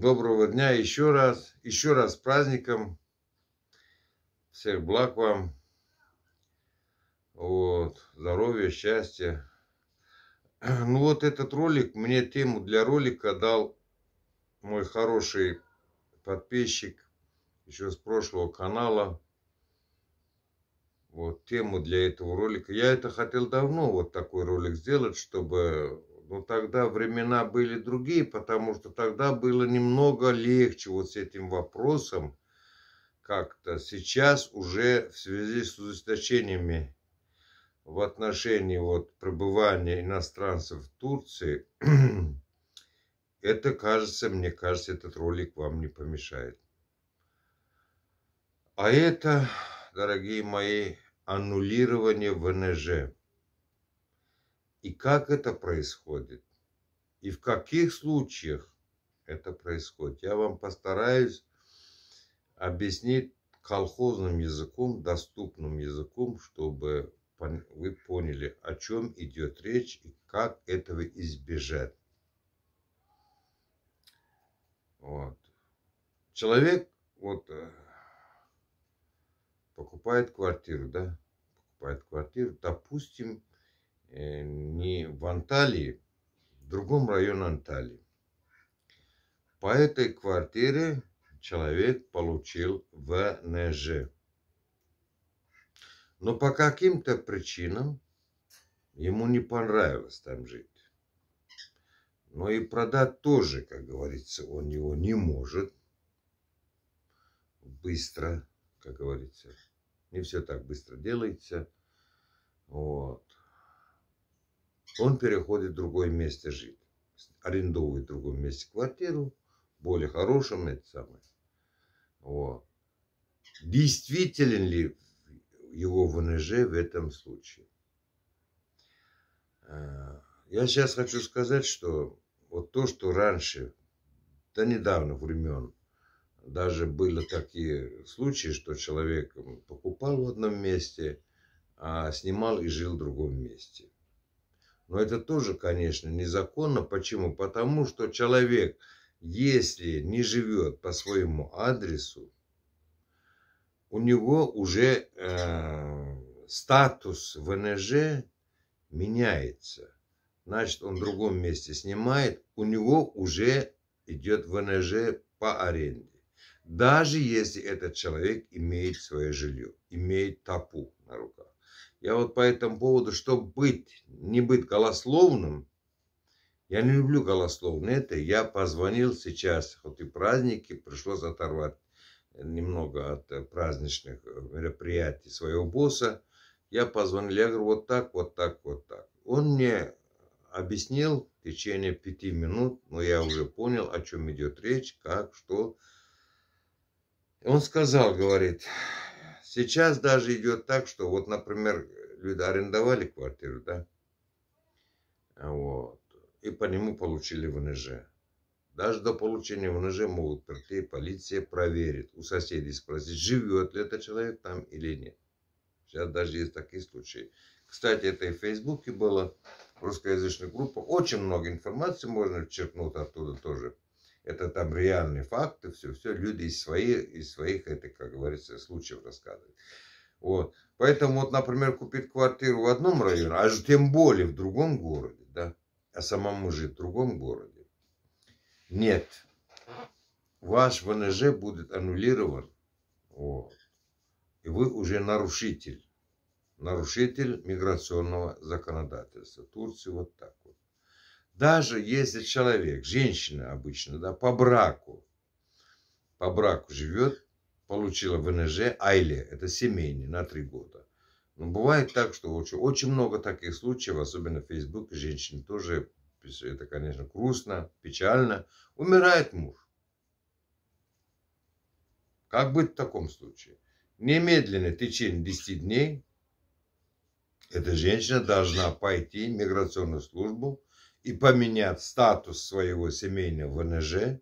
Доброго дня еще раз. Еще раз с праздником. Всех благ вам. Вот. Здоровья, счастья. Ну вот этот ролик, мне тему для ролика дал мой хороший подписчик еще с прошлого канала. Вот тему для этого ролика. Я это хотел давно вот такой ролик сделать, чтобы но тогда времена были другие, потому что тогда было немного легче вот с этим вопросом как-то. Сейчас уже в связи с ужесточениями в отношении вот пребывания иностранцев в Турции, это кажется, мне кажется, этот ролик вам не помешает. А это, дорогие мои, аннулирование ВНЖ и как это происходит, и в каких случаях это происходит. Я вам постараюсь объяснить колхозным языком, доступным языком, чтобы вы поняли, о чем идет речь и как этого избежать. Вот. Человек вот э, покупает квартиру, да, покупает квартиру, допустим, Э, не в Анталии, в другом районе Анталии. По этой квартире человек получил ВНЖ. Но по каким-то причинам ему не понравилось там жить. Но и продать тоже, как говорится, он его не может. Быстро, как говорится. Не все так быстро делается. Вот он переходит в другое место жить. Арендовывает в другом месте квартиру, более хорошем, это самое. Вот. Действителен ли его ВНЖ в этом случае? Э, я сейчас хочу сказать, что вот то, что раньше, до недавних времен, даже были такие случаи, что человек покупал в одном месте, а снимал и жил в другом месте – но это тоже, конечно, незаконно. Почему? Потому что человек, если не живет по своему адресу, у него уже э, статус ВНЖ меняется. Значит, он в другом месте снимает, у него уже идет ВНЖ по аренде. Даже если этот человек имеет свое жилье, имеет тапу на руках. Я вот по этому поводу, чтобы быть, не быть голословным, я не люблю голословно это, я позвонил сейчас, хоть и праздники, пришлось оторвать немного от э, праздничных э, мероприятий своего босса. Я позвонил, я говорю, вот так, вот так, вот так. Он мне объяснил в течение пяти минут, но я уже понял, о чем идет речь, как, что. Он сказал, говорит, Сейчас даже идет так, что вот, например, люди арендовали квартиру, да, вот, и по нему получили ВНЖ. Даже до получения ВНЖ могут прийти, полиция проверит, у соседей спросить, живет ли этот человек там или нет. Сейчас даже есть такие случаи. Кстати, это и в Фейсбуке было, русскоязычная группа. Очень много информации можно черпнуть оттуда тоже. Это там реальные факты, все, все люди из своих, из своих, это, как говорится, случаев рассказывают. Вот. Поэтому, вот, например, купить квартиру в одном районе, а тем более в другом городе, да, а самому жить в другом городе. Нет. Ваш ВНЖ будет аннулирован. Вот. И вы уже нарушитель. Нарушитель миграционного законодательства. Турции вот так вот. Даже если человек, женщина обычно, да, по браку, по браку живет, получила ВНЖ, айле, это семейный, на три года. Но бывает так, что очень, очень много таких случаев, особенно в Фейсбуке, женщины тоже, это, конечно, грустно, печально, умирает муж. Как быть в таком случае? Немедленно, в течение 10 дней, эта женщина должна пойти в миграционную службу и поменять статус своего семейного ВНЖ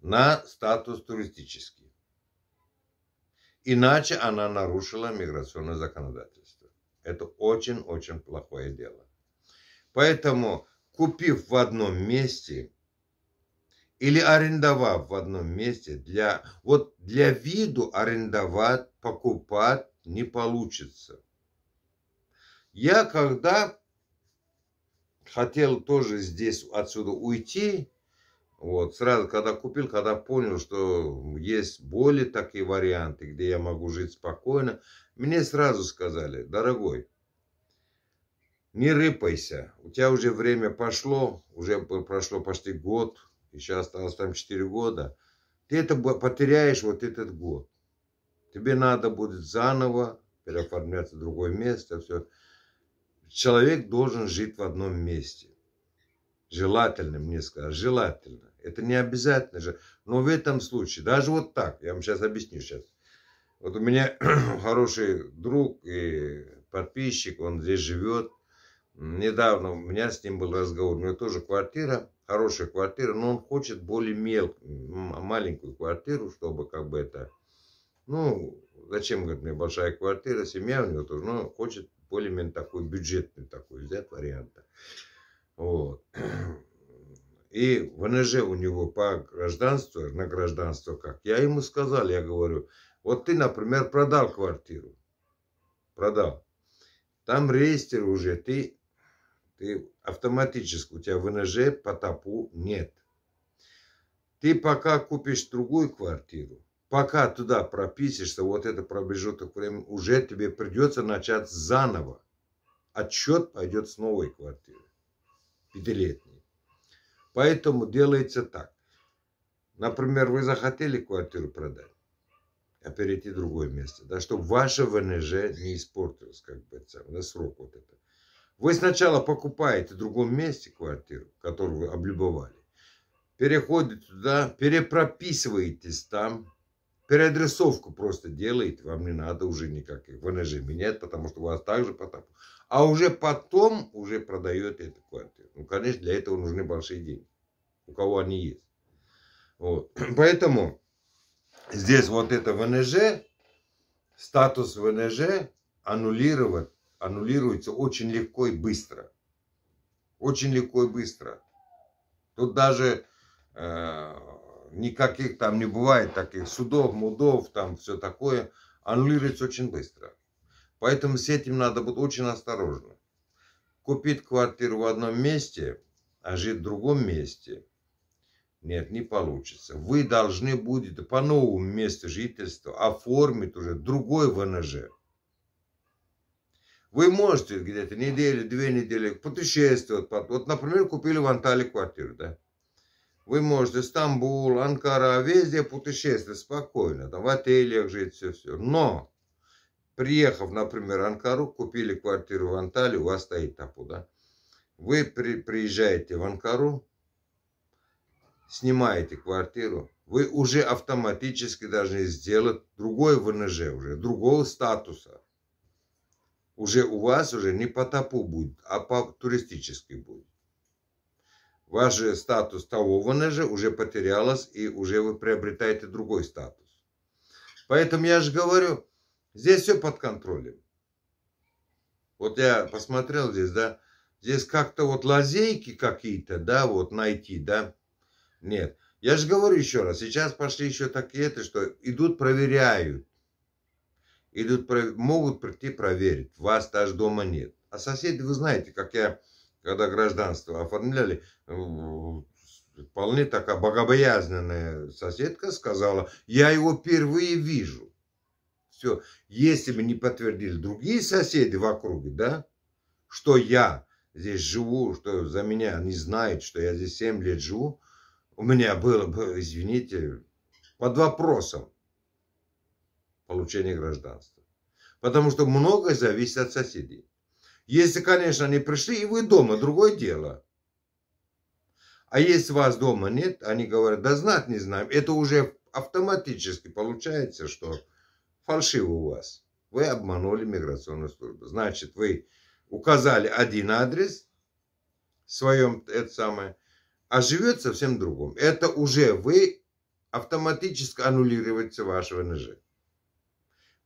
на статус туристический. Иначе она нарушила миграционное законодательство. Это очень-очень плохое дело. Поэтому, купив в одном месте или арендовав в одном месте, для, вот для виду арендовать, покупать не получится. Я когда хотел тоже здесь отсюда уйти. Вот, сразу, когда купил, когда понял, что есть более такие варианты, где я могу жить спокойно, мне сразу сказали, дорогой, не рыпайся, у тебя уже время пошло, уже прошло почти год, еще осталось там 4 года, ты это потеряешь вот этот год. Тебе надо будет заново переоформляться в другое место, все человек должен жить в одном месте. Желательно, мне сказать, желательно. Это не обязательно же. Но в этом случае, даже вот так, я вам сейчас объясню сейчас. Вот у меня хороший друг и подписчик, он здесь живет. Недавно у меня с ним был разговор. У него тоже квартира, хорошая квартира, но он хочет более мелкую, маленькую квартиру, чтобы как бы это... Ну, зачем, говорит, мне большая квартира, семья у него тоже, но хочет более-менее такой бюджетный такой взят вариант. Вот. И ВНЖ у него по гражданству, на гражданство как. Я ему сказал, я говорю, вот ты, например, продал квартиру. Продал. Там реестр уже, ты, ты автоматически, у тебя ВНЖ по ТАПу нет. Ты пока купишь другую квартиру, пока туда прописишься, вот это пробежоток времени, уже тебе придется начать заново. Отчет пойдет с новой квартиры, пятилетней. Поэтому делается так. Например, вы захотели квартиру продать, а перейти в другое место, да, чтобы ваше ВНЖ не испортилось, как бы, на срок вот это. Вы сначала покупаете в другом месте квартиру, которую вы облюбовали, переходите туда, перепрописываетесь там, переадресовку просто делает, вам не надо уже никак ВНЖ менять, потому что у вас также потом. А уже потом уже продаете эту квартиру. Ну, конечно, для этого нужны большие деньги. У кого они есть. Вот. Поэтому здесь вот это ВНЖ, статус ВНЖ аннулировать, аннулируется очень легко и быстро. Очень легко и быстро. Тут даже э, никаких там не бывает таких судов, мудов, там все такое, аннулируется очень быстро. Поэтому с этим надо быть очень осторожным. Купить квартиру в одном месте, а жить в другом месте, нет, не получится. Вы должны будете по новому месту жительства оформить уже другой ВНЖ. Вы можете где-то неделю, две недели путешествовать. Вот, например, купили в Анталии квартиру, да? Вы можете Стамбул, Анкара, везде путешествовать спокойно, там в отелях жить, все-все. Но, приехав, например, в Анкару, купили квартиру в Анталии, у вас стоит тапу, да? Вы при, приезжаете в Анкару, снимаете квартиру, вы уже автоматически должны сделать другой ВНЖ уже, другого статуса. Уже у вас уже не по тапу будет, а по туристически будет. Ваш же статус того же уже потерялось, и уже вы приобретаете другой статус. Поэтому я же говорю, здесь все под контролем. Вот я посмотрел здесь, да, здесь как-то вот лазейки какие-то, да, вот найти, да. Нет. Я же говорю еще раз, сейчас пошли еще такие это, что идут, проверяют. Идут, могут прийти проверить. Вас даже дома нет. А соседи, вы знаете, как я когда гражданство оформляли, вполне такая богобоязненная соседка сказала, я его впервые вижу. Все, если бы не подтвердили другие соседи в округе, да, что я здесь живу, что за меня они знают, что я здесь 7 лет живу, у меня было бы, извините, под вопросом получения гражданства. Потому что многое зависит от соседей. Если, конечно, они пришли, и вы дома, другое дело. А если вас дома нет, они говорят, да знать не знаем. Это уже автоматически получается, что фальшиво у вас. Вы обманули миграционную службу. Значит, вы указали один адрес в своем, это самое, а живет совсем другом. Это уже вы автоматически аннулируете ваш ВНЖ.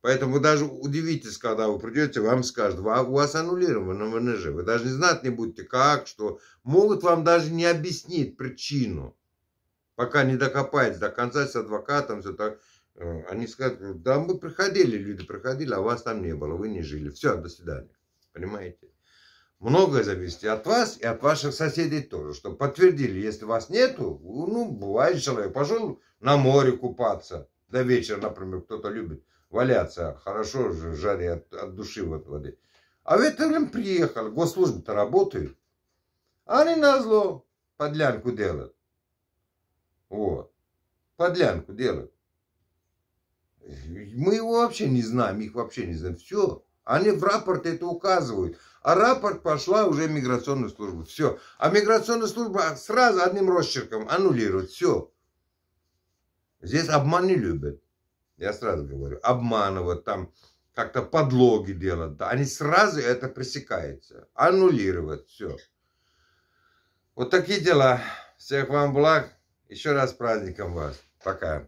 Поэтому даже удивитесь, когда вы придете, вам скажут, а у вас аннулировано ВНЖ. Вы даже не знать не будете, как, что. Могут вам даже не объяснить причину. Пока не докопаетесь до конца с адвокатом, все так. Э, они скажут, да мы проходили, люди проходили, а вас там не было, вы не жили. Все, до свидания. Понимаете? Многое зависит и от вас, и от ваших соседей тоже, чтобы подтвердили, если вас нету, ну, бывает человек, пошел на море купаться до вечера, например, кто-то любит валяться. Хорошо же жаре от, от души вот воды. А в это приехал. Госслужбы-то работают. А они назло подлянку делают. Вот. Подлянку делают. Мы его вообще не знаем, их вообще не знаем. Все. Они в рапорт это указывают. А рапорт пошла уже миграционная служба. Все. А миграционная служба сразу одним росчерком аннулирует. Все. Здесь обман не любят я сразу говорю, обманывают там как-то подлоги делают, да, они сразу это пресекается, аннулируют все. Вот такие дела. Всех вам благ. Еще раз с праздником вас. Пока.